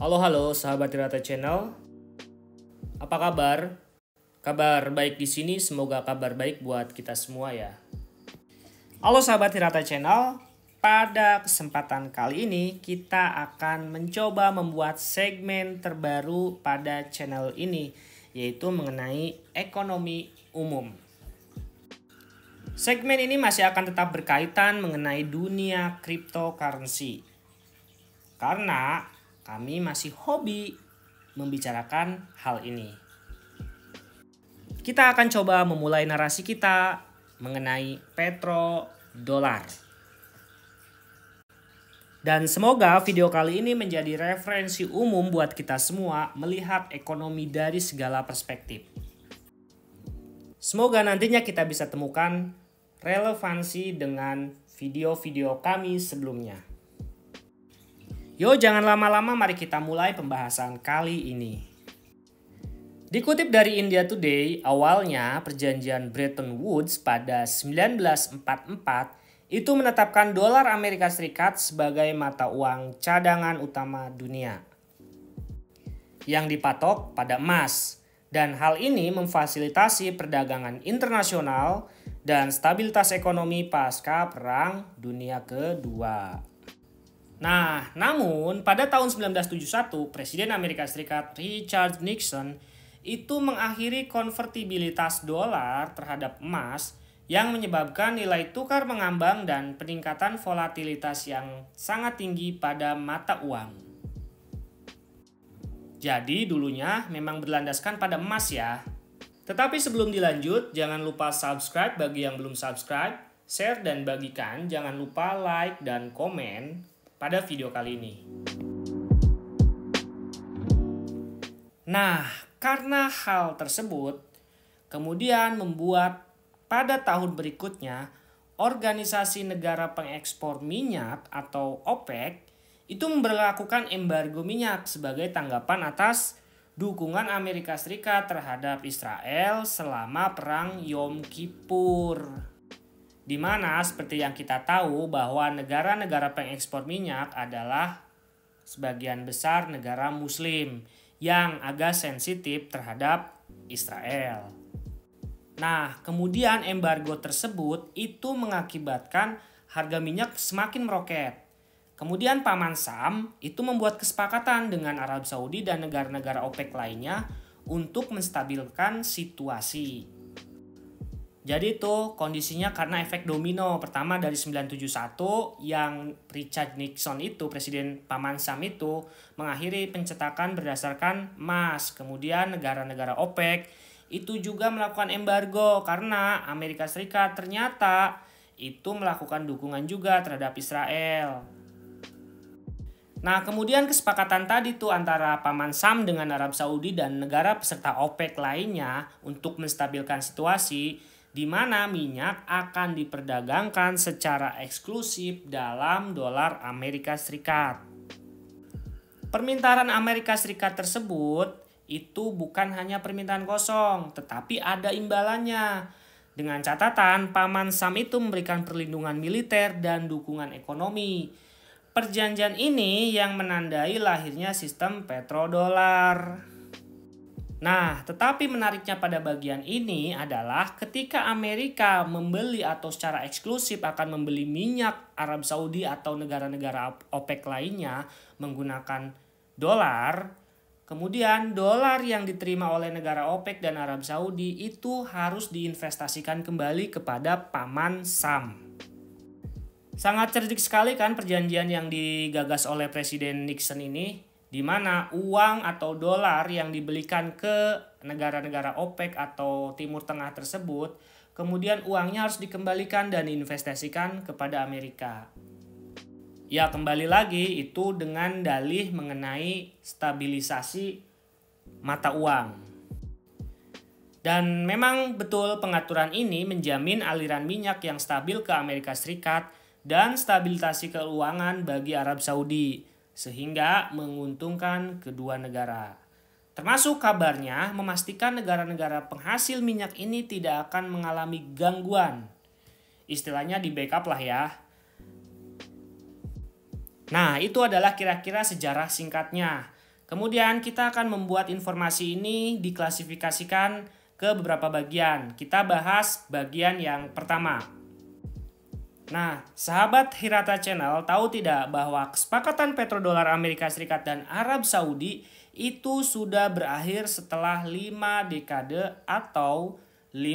Halo halo sahabat Tirata Channel. Apa kabar? Kabar baik di sini, semoga kabar baik buat kita semua ya. Halo sahabat Tirata Channel. Pada kesempatan kali ini kita akan mencoba membuat segmen terbaru pada channel ini yaitu mengenai ekonomi umum. Segmen ini masih akan tetap berkaitan mengenai dunia cryptocurrency. Karena kami masih hobi membicarakan hal ini. Kita akan coba memulai narasi kita mengenai petrodolar. Dan semoga video kali ini menjadi referensi umum buat kita semua melihat ekonomi dari segala perspektif. Semoga nantinya kita bisa temukan relevansi dengan video-video kami sebelumnya. Yo, jangan lama-lama mari kita mulai pembahasan kali ini. Dikutip dari India Today, awalnya perjanjian Bretton Woods pada 1944 itu menetapkan dolar Amerika Serikat sebagai mata uang cadangan utama dunia. Yang dipatok pada emas. Dan hal ini memfasilitasi perdagangan internasional dan stabilitas ekonomi pasca Perang Dunia Kedua. Nah, namun pada tahun 1971, Presiden Amerika Serikat Richard Nixon itu mengakhiri konvertibilitas dolar terhadap emas yang menyebabkan nilai tukar mengambang dan peningkatan volatilitas yang sangat tinggi pada mata uang. Jadi dulunya memang berlandaskan pada emas ya. Tetapi sebelum dilanjut, jangan lupa subscribe bagi yang belum subscribe, share dan bagikan, jangan lupa like dan komen pada video kali ini. Nah, karena hal tersebut kemudian membuat pada tahun berikutnya Organisasi Negara Pengekspor Minyak atau OPEC itu memperlakukan embargo minyak sebagai tanggapan atas dukungan Amerika Serikat terhadap Israel selama perang Yom Kippur di mana seperti yang kita tahu bahwa negara-negara pengekspor minyak adalah sebagian besar negara muslim yang agak sensitif terhadap Israel. Nah, kemudian embargo tersebut itu mengakibatkan harga minyak semakin meroket. Kemudian Paman Sam itu membuat kesepakatan dengan Arab Saudi dan negara-negara OPEC lainnya untuk menstabilkan situasi. Jadi itu kondisinya karena efek domino. Pertama dari 971 yang Richard Nixon itu, Presiden Paman Sam itu mengakhiri pencetakan berdasarkan emas. Kemudian negara-negara OPEC itu juga melakukan embargo karena Amerika Serikat ternyata itu melakukan dukungan juga terhadap Israel. Nah, kemudian kesepakatan tadi tuh antara Paman Sam dengan Arab Saudi dan negara peserta OPEC lainnya untuk menstabilkan situasi di mana minyak akan diperdagangkan secara eksklusif dalam dolar Amerika Serikat. Permintaan Amerika Serikat tersebut itu bukan hanya permintaan kosong, tetapi ada imbalannya. Dengan catatan, Paman Sam itu memberikan perlindungan militer dan dukungan ekonomi. Perjanjian ini yang menandai lahirnya sistem petrodolar. Nah, tetapi menariknya pada bagian ini adalah ketika Amerika membeli atau secara eksklusif akan membeli minyak Arab Saudi atau negara-negara OPEC lainnya menggunakan dolar, kemudian dolar yang diterima oleh negara OPEC dan Arab Saudi itu harus diinvestasikan kembali kepada Paman Sam. Sangat cerdik sekali kan perjanjian yang digagas oleh Presiden Nixon ini di mana uang atau dolar yang dibelikan ke negara-negara OPEC atau Timur Tengah tersebut, kemudian uangnya harus dikembalikan dan diinvestasikan kepada Amerika. Ya, kembali lagi itu dengan dalih mengenai stabilisasi mata uang. Dan memang betul pengaturan ini menjamin aliran minyak yang stabil ke Amerika Serikat dan stabilisasi keuangan bagi Arab Saudi sehingga menguntungkan kedua negara. Termasuk kabarnya memastikan negara-negara penghasil minyak ini tidak akan mengalami gangguan. Istilahnya di backup lah ya. Nah, itu adalah kira-kira sejarah singkatnya. Kemudian kita akan membuat informasi ini diklasifikasikan ke beberapa bagian. Kita bahas bagian yang pertama. Nah, sahabat Hirata Channel tahu tidak bahwa kesepakatan petrodolar Amerika Serikat dan Arab Saudi itu sudah berakhir setelah 5 dekade atau 50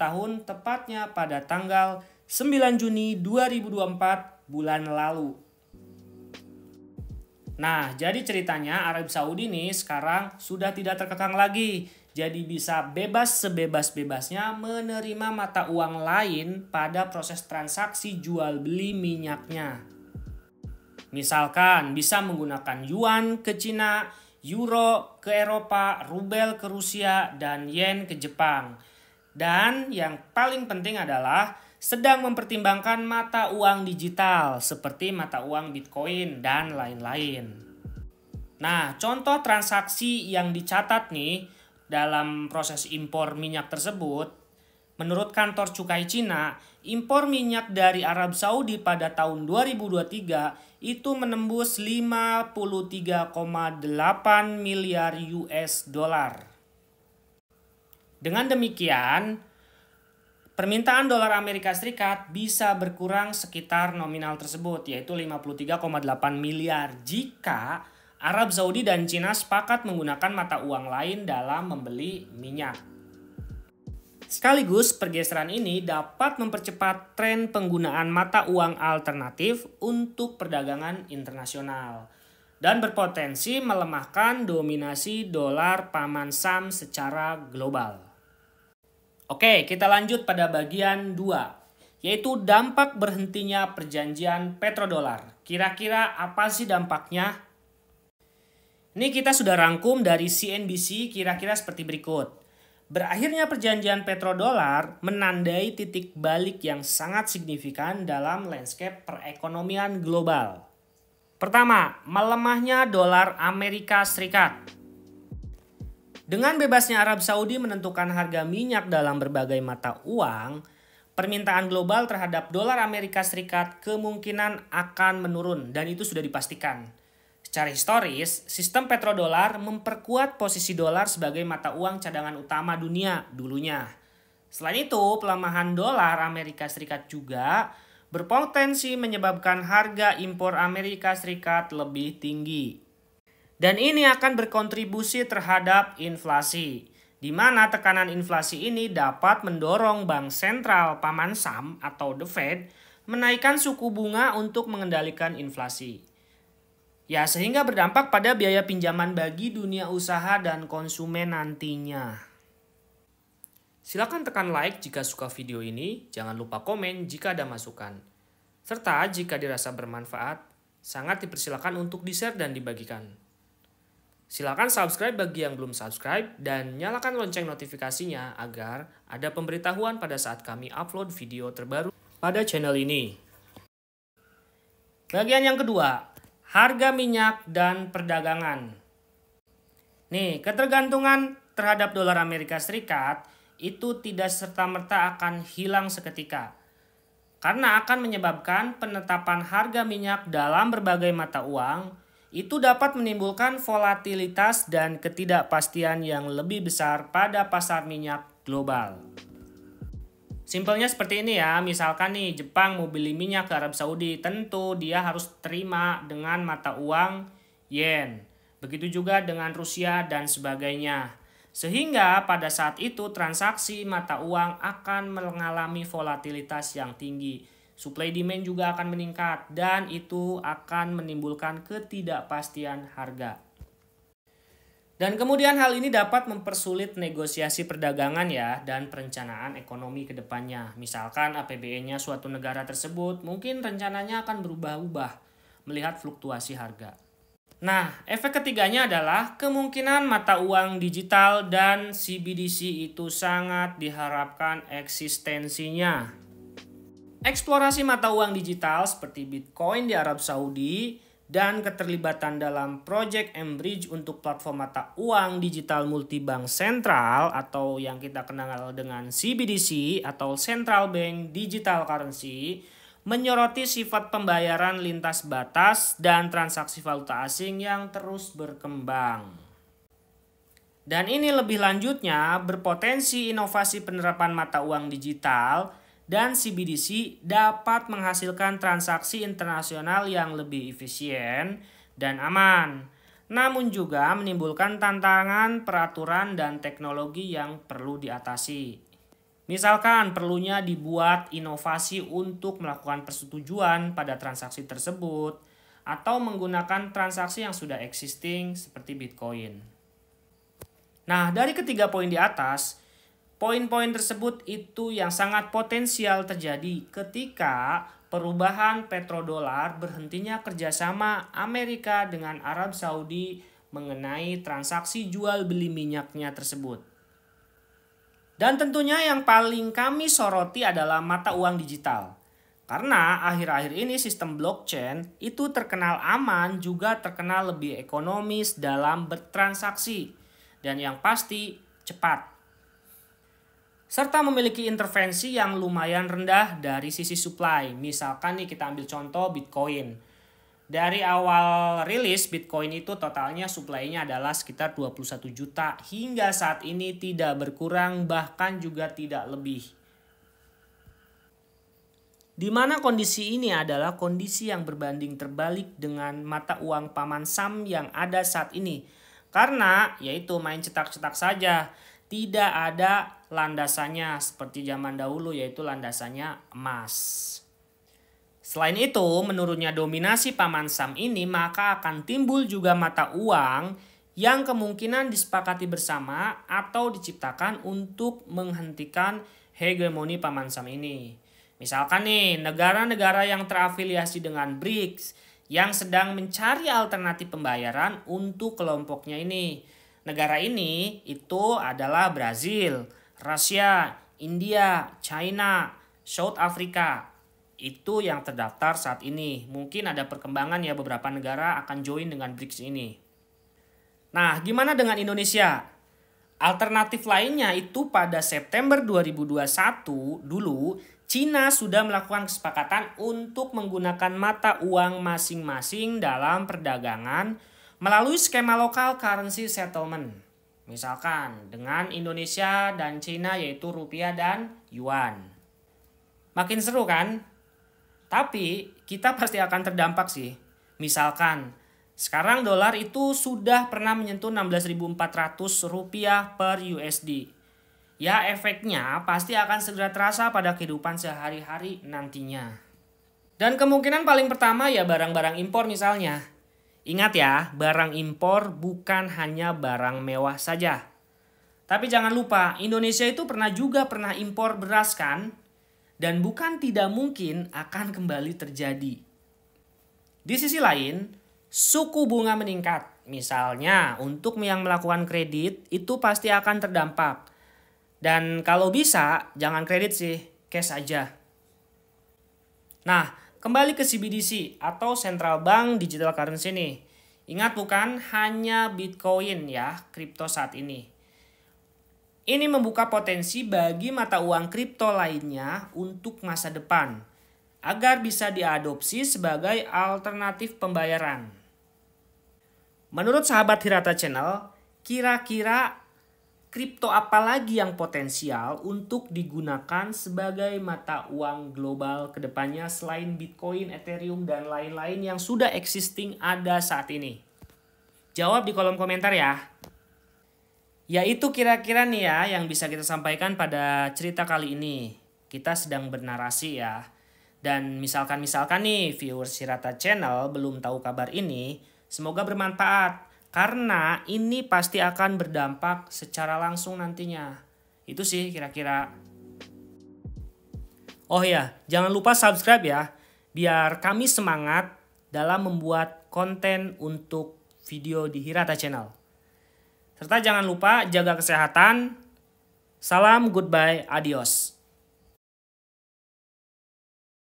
tahun tepatnya pada tanggal 9 Juni 2024 bulan lalu. Nah, jadi ceritanya Arab Saudi ini sekarang sudah tidak terkekang lagi jadi bisa bebas sebebas-bebasnya menerima mata uang lain pada proses transaksi jual beli minyaknya. Misalkan bisa menggunakan yuan ke Cina, euro ke Eropa, rubel ke Rusia, dan yen ke Jepang. Dan yang paling penting adalah sedang mempertimbangkan mata uang digital seperti mata uang Bitcoin dan lain-lain. Nah, contoh transaksi yang dicatat nih dalam proses impor minyak tersebut, menurut kantor cukai Cina, impor minyak dari Arab Saudi pada tahun 2023 itu menembus 53,8 miliar US dollar. Dengan demikian, permintaan dolar Amerika Serikat bisa berkurang sekitar nominal tersebut yaitu 53,8 miliar jika Arab Saudi dan Cina sepakat menggunakan mata uang lain dalam membeli minyak. Sekaligus pergeseran ini dapat mempercepat tren penggunaan mata uang alternatif untuk perdagangan internasional dan berpotensi melemahkan dominasi dolar paman sam secara global. Oke, kita lanjut pada bagian 2, yaitu dampak berhentinya perjanjian petrodolar. Kira-kira apa sih dampaknya? Ini kita sudah rangkum dari CNBC kira-kira seperti berikut. Berakhirnya perjanjian petrodolar menandai titik balik yang sangat signifikan dalam landscape perekonomian global. Pertama, melemahnya dolar Amerika Serikat. Dengan bebasnya Arab Saudi menentukan harga minyak dalam berbagai mata uang, permintaan global terhadap dolar Amerika Serikat kemungkinan akan menurun dan itu sudah dipastikan. Secara historis, sistem petrodolar memperkuat posisi dolar sebagai mata uang cadangan utama dunia dulunya. Selain itu, pelemahan dolar Amerika Serikat juga berpotensi menyebabkan harga impor Amerika Serikat lebih tinggi. Dan ini akan berkontribusi terhadap inflasi di mana tekanan inflasi ini dapat mendorong bank sentral paman Sam atau The Fed menaikkan suku bunga untuk mengendalikan inflasi. Ya, sehingga berdampak pada biaya pinjaman bagi dunia usaha dan konsumen nantinya. Silakan tekan like jika suka video ini, jangan lupa komen jika ada masukan. Serta jika dirasa bermanfaat, sangat dipersilakan untuk di-share dan dibagikan. Silakan subscribe bagi yang belum subscribe dan nyalakan lonceng notifikasinya agar ada pemberitahuan pada saat kami upload video terbaru pada channel ini. Bagian yang kedua, harga minyak, dan perdagangan. Nih, ketergantungan terhadap dolar Amerika Serikat itu tidak serta-merta akan hilang seketika. Karena akan menyebabkan penetapan harga minyak dalam berbagai mata uang itu dapat menimbulkan volatilitas dan ketidakpastian yang lebih besar pada pasar minyak global. Simpelnya seperti ini ya, misalkan nih Jepang mau beli minyak ke Arab Saudi, tentu dia harus terima dengan mata uang yen. Begitu juga dengan Rusia dan sebagainya. Sehingga pada saat itu transaksi mata uang akan mengalami volatilitas yang tinggi. Supply demand juga akan meningkat dan itu akan menimbulkan ketidakpastian harga. Dan kemudian hal ini dapat mempersulit negosiasi perdagangan ya dan perencanaan ekonomi ke depannya. Misalkan APBN-nya suatu negara tersebut mungkin rencananya akan berubah-ubah melihat fluktuasi harga. Nah, efek ketiganya adalah kemungkinan mata uang digital dan CBDC itu sangat diharapkan eksistensinya. Eksplorasi mata uang digital seperti Bitcoin di Arab Saudi dan keterlibatan dalam Project Embridge untuk platform mata uang digital multibank sentral atau yang kita kenal dengan CBDC atau Central Bank Digital Currency menyoroti sifat pembayaran lintas batas dan transaksi valuta asing yang terus berkembang. Dan ini lebih lanjutnya berpotensi inovasi penerapan mata uang digital dan CBDC dapat menghasilkan transaksi internasional yang lebih efisien dan aman, namun juga menimbulkan tantangan peraturan dan teknologi yang perlu diatasi. Misalkan perlunya dibuat inovasi untuk melakukan persetujuan pada transaksi tersebut atau menggunakan transaksi yang sudah existing seperti Bitcoin. Nah, dari ketiga poin di atas, Poin-poin tersebut itu yang sangat potensial terjadi ketika perubahan petrodolar berhentinya kerjasama Amerika dengan Arab Saudi mengenai transaksi jual beli minyaknya tersebut. Dan tentunya yang paling kami soroti adalah mata uang digital. Karena akhir-akhir ini sistem blockchain itu terkenal aman juga terkenal lebih ekonomis dalam bertransaksi. Dan yang pasti cepat serta memiliki intervensi yang lumayan rendah dari sisi supply. Misalkan nih kita ambil contoh Bitcoin. Dari awal rilis Bitcoin itu totalnya supply-nya adalah sekitar 21 juta hingga saat ini tidak berkurang bahkan juga tidak lebih. Di mana kondisi ini adalah kondisi yang berbanding terbalik dengan mata uang paman Sam yang ada saat ini. Karena yaitu main cetak-cetak saja tidak ada landasannya seperti zaman dahulu yaitu landasannya emas. Selain itu, menurutnya dominasi Paman Sam ini maka akan timbul juga mata uang yang kemungkinan disepakati bersama atau diciptakan untuk menghentikan hegemoni Paman Sam ini. Misalkan nih, negara-negara yang terafiliasi dengan BRICS yang sedang mencari alternatif pembayaran untuk kelompoknya ini. Negara ini itu adalah Brazil, Rusia, India, China, South Africa. Itu yang terdaftar saat ini. Mungkin ada perkembangan ya beberapa negara akan join dengan BRICS ini. Nah, gimana dengan Indonesia? Alternatif lainnya itu pada September 2021 dulu Cina sudah melakukan kesepakatan untuk menggunakan mata uang masing-masing dalam perdagangan melalui skema lokal currency settlement. Misalkan dengan Indonesia dan Cina yaitu rupiah dan yuan. Makin seru kan? Tapi kita pasti akan terdampak sih. Misalkan sekarang dolar itu sudah pernah menyentuh 16.400 rupiah per USD. Ya efeknya pasti akan segera terasa pada kehidupan sehari-hari nantinya. Dan kemungkinan paling pertama ya barang-barang impor misalnya. Ingat ya, barang impor bukan hanya barang mewah saja. Tapi jangan lupa, Indonesia itu pernah juga pernah impor beras kan? Dan bukan tidak mungkin akan kembali terjadi. Di sisi lain, suku bunga meningkat. Misalnya, untuk yang melakukan kredit itu pasti akan terdampak. Dan kalau bisa, jangan kredit sih, cash aja. Nah, Kembali ke CBDC atau Central Bank Digital Currency nih. Ingat bukan hanya Bitcoin ya kripto saat ini. Ini membuka potensi bagi mata uang kripto lainnya untuk masa depan agar bisa diadopsi sebagai alternatif pembayaran. Menurut sahabat Hirata Channel, kira-kira kripto apa lagi yang potensial untuk digunakan sebagai mata uang global kedepannya selain Bitcoin, Ethereum, dan lain-lain yang sudah existing ada saat ini? Jawab di kolom komentar ya. Ya itu kira-kira nih ya yang bisa kita sampaikan pada cerita kali ini. Kita sedang bernarasi ya. Dan misalkan-misalkan nih viewers Sirata Channel belum tahu kabar ini, semoga bermanfaat. Karena ini pasti akan berdampak secara langsung nantinya. Itu sih kira-kira. Oh ya, jangan lupa subscribe ya. Biar kami semangat dalam membuat konten untuk video di Hirata Channel. Serta jangan lupa jaga kesehatan. Salam, goodbye, adios.